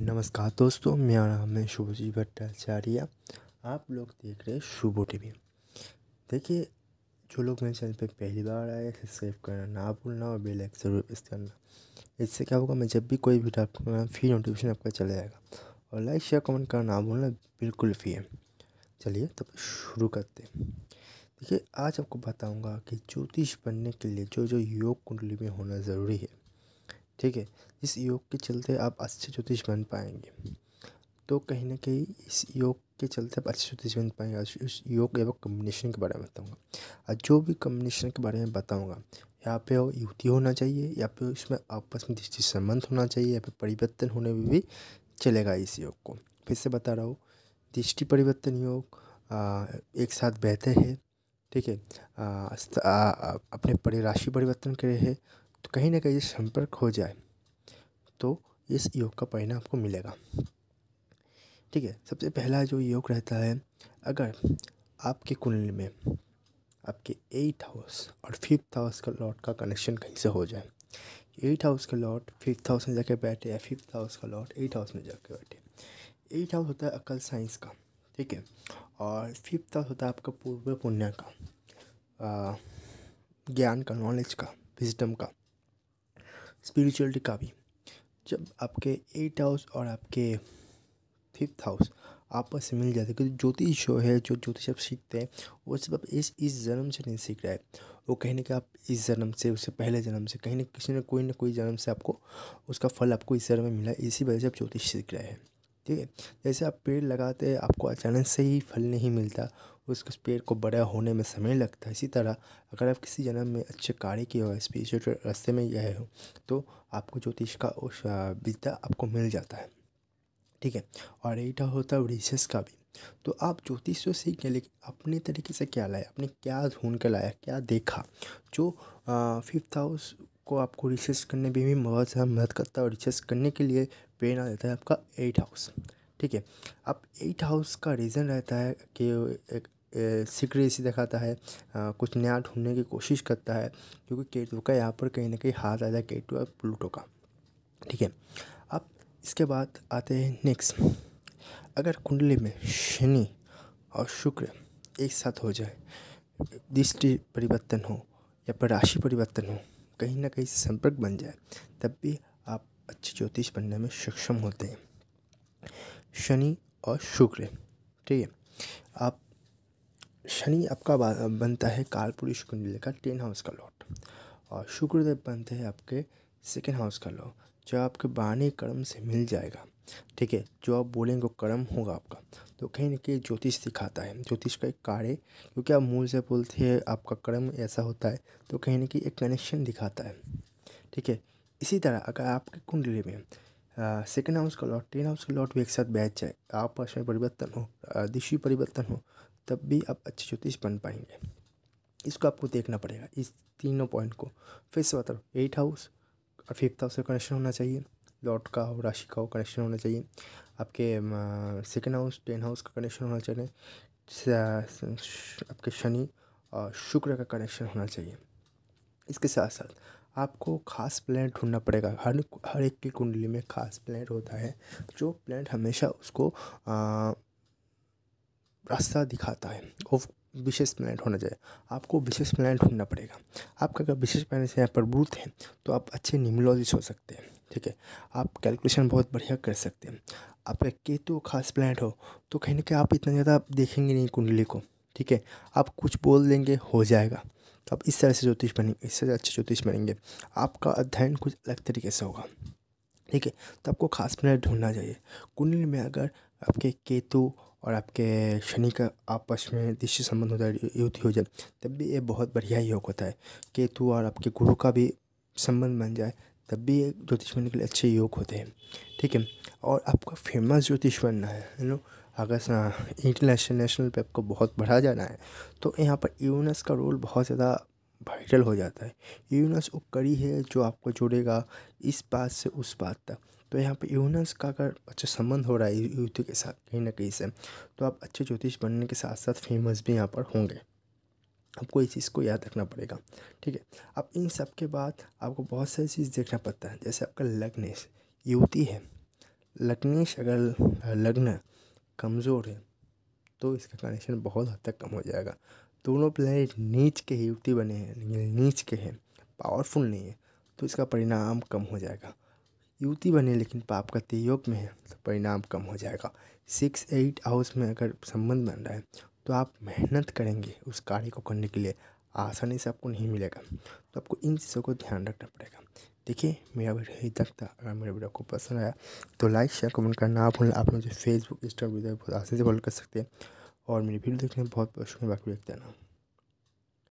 नमस्कार दोस्तों मेरा नाम है शुभजी भट्टाचार्य आप लोग देख रहे हैं शुभो टीवी देखिए जो लोग मेरे चैनल पे पहली बार आए सब्सक्राइब करना ना भूलना और बेल आइकन जरूर प्रेस करना इससे क्या होगा मैं जब भी कोई वीडियो अपलोड करना फ्री नोटिफिकेशन आपका चला जाएगा और लाइक शेयर कमेंट करना ना भूलना बिल्कुल फ्री है चलिए तब शुरू करते हैं देखिए आज आपको बताऊँगा कि ज्योतिष बनने के लिए जो जो योग कुंडली में होना ज़रूरी है ठीक है इस योग के चलते आप अच्छे ज्योतिष बन पाएंगे तो कहीं ना कहीं इस योग के चलते आप अच्छे ज्योतिष बन पाएंगे उस योग एवं कम्बिनेशन के बारे में बताऊँगा और जो भी कम्बिनेशन के बारे में बताऊँगा यहाँ पे युति होना चाहिए या फिर इसमें आपस में दृष्टि संबंध होना चाहिए या फिर परिवर्तन होने में भी चलेगा इस योग को फिर से बता रहा हूँ दृष्टि परिवर्तन योग एक साथ बहते हैं ठीक है अपने परि राशि परिवर्तन करे है तो कहीं ना कहीं संपर्क हो जाए तो इस योग का परिणाम आपको मिलेगा ठीक है सबसे पहला जो योग रहता है अगर आपके कुंडली में आपके एट हाउस और फिफ्थ हाउस का लॉट का कनेक्शन कहीं से हो जाए एट हाउस का लॉट फिफ्थ हाउस में जाके बैठे या फिफ्थ हाउस का लॉट एट हाउस में जाके बैठे एट हाउस होता है अकल साइंस का ठीक है और फिफ्थ हाउस होता है आपका पूर्व पुण्य का ज्ञान का नॉलेज का विजडम का स्पिरिचुअलिटी का भी जब आपके एट हाउस और आपके फिफ्थ हाउस आपस में मिल जाते हैं क्योंकि ज्योतिष जो है जो ज्योतिष आप सीखते हैं वो सब आप इस इस जन्म से नहीं सीख रहे हैं वो कहीं ना कि आप इस जन्म से उससे पहले जन्म से कहीं ना किसी ने कोई ना कोई जन्म से आपको उसका फल आपको इस जन्म में मिला इसी वजह से आप ज्योतिष सीख रहे हैं ठीक है जैसे आप पेड़ लगाते हैं आपको अचानक से ही फल नहीं मिलता उसके उस पेड़ को बड़ा होने में समय लगता है इसी तरह अगर आप किसी जन्म में अच्छे कार्य किए हो स्पिरिचुअल रास्ते में गए हो तो आपको ज्योतिष का उस विद्या आपको मिल जाता है ठीक है और यही होता है रिसेस का भी तो आप ज्योतिष से सीख गए लेकिन अपने तरीके से क्या लाया आपने क्या ढूंढ के लाया क्या देखा जो फिफ्थ हाउस को आपको रिसर्च करने में भी बहुत ज़्यादा मदद करता है और रिसर्च करने के लिए प्रेरणा देता है आपका एट हाउस ठीक है अब एट हाउस का रीज़न रहता है कि एक सीक्रेसी दिखाता है कुछ नया ढूंढने की कोशिश करता है क्योंकि केतु का यहाँ पर कहीं ना कहीं हाथ आता है केतु और प्लूटो का ठीक है अब इसके बाद आते हैं नेक्स्ट अगर कुंडली में शनि और शुक्र एक साथ हो जाए दृष्टि परिवर्तन हो या फिर राशि परिवर्तन हो कहीं ना कहीं संपर्क बन जाए तब भी आप अच्छे ज्योतिष बनने में सक्षम होते हैं शनि और शुक्र ठीक है आप शनि आपका बनता है कालपुरुष कुंडली का टेन हाउस का लॉट और शुक्रदेव बनते हैं आपके सेकेंड हाउस का लॉट जो आपके बाने कर्म से मिल जाएगा ठीक है जो आप बोलेंगे कर्म होगा आपका तो कहीं ना कहीं ज्योतिष दिखाता है ज्योतिष का एक कार्य क्योंकि आप मूल से बोलते हैं आपका कर्म ऐसा होता है तो कहीं ना कहीं एक कनेक्शन दिखाता है ठीक है इसी तरह अगर आपकी कुंडली में सेकेंड हाउस का लॉट टेन हाउस का लॉट भी एक साथ बैठ जाए आपस में परिवर्तन हो दिशी परिवर्तन हो तब भी आप अच्छे ज्योतिष बन पाएंगे इसको आपको देखना पड़ेगा इस तीनों पॉइंट को फिर से बता रहा एट हाउस और फिफ्थ हाउस का कनेक्शन होना चाहिए लॉट का हो राशि का हो कनेक्शन होना चाहिए आपके सेकेंड हाउस टेन हाउस का कनेक्शन होना चाहिए आपके शनि और शुक्र का कनेक्शन होना चाहिए इसके साथ साथ आपको खास प्लानट ढूंढना पड़ेगा हर हर एक की कुंडली में खास प्लानट होता है जो प्लानट हमेशा उसको आ, रास्ता दिखाता है और विशेष प्लान होना चाहिए आपको विशेष प्लान ढूंढना पड़ेगा आपका अगर विशेष प्लान से यहाँ पर ब्रूथ है तो आप अच्छे न्यूमोलॉजिस्ट हो सकते हैं ठीक है आप कैलकुलेशन बहुत बढ़िया कर सकते हैं आपका केतु खास प्लान हो तो कहीं ना कहीं आप इतना ज़्यादा देखेंगे नहीं कुंडली को ठीक है आप कुछ बोल देंगे हो जाएगा तो आप इस तरह से ज्योतिष बनेंगे इससे अच्छे ज्योतिष बनेंगे आपका अध्ययन कुछ अलग तरीके से होगा ठीक है तो आपको खास प्लेनेट ढूंढना चाहिए कुंडली में अगर आपके केतु और आपके शनि का आपस में दृष्टि संबंध होता है युद्ध हो जाए तब भी ये बहुत बढ़िया योग होता है केतु और आपके गुरु का भी संबंध बन जाए तब भी ये ज्योतिष बनने के लिए अच्छे योग होते हैं ठीक है और आपका फेमस ज्योतिष बनना है यू नो अगर इंटरनेशनल नेशनल पे आपको बहुत बढ़ा जाना है तो यहाँ पर यूनस का रोल बहुत ज़्यादा वाइटल हो जाता है यूनस वो कड़ी है जो आपको जोड़ेगा इस बात से उस बात तक तो यहाँ पे यूनस का अगर अच्छा संबंध हो रहा है युद्ध के साथ कहीं ना कहीं से तो आप अच्छे ज्योतिष बनने के साथ साथ फेमस भी यहाँ पर होंगे आपको इस चीज़ को याद रखना पड़ेगा ठीक है अब इन सब के बाद आपको बहुत सारी चीज़ देखना पड़ता है जैसे आपका लग्नेश युवती है लग्नेश अगर लग्न कमज़ोर है तो इसका कनेक्शन बहुत हद तक कम हो जाएगा दोनों प्लेनेट नीच के ही युक्ति बने हैं लेकिन नीच के हैं पावरफुल नहीं है तो इसका परिणाम कम हो जाएगा युति बने लेकिन पाप का तेयोग में है तो परिणाम कम हो जाएगा सिक्स एट हाउस में अगर संबंध बन रहा है तो आप मेहनत करेंगे उस कार्य को करने के लिए आसानी से आपको नहीं मिलेगा तो आपको इन चीज़ों को ध्यान रखना पड़ेगा देखिए मेरा वीडियो यही तक था अगर मेरा वीडियो आपको पसंद आया तो लाइक शेयर कमेंट करना आप आप मुझे फेसबुक इंस्टाग्राम बहुत आसानी से फॉलो कर सकते हैं और मेरी वीडियो देखने में बहुत बहुत शुक्रिया बाकी देखते ना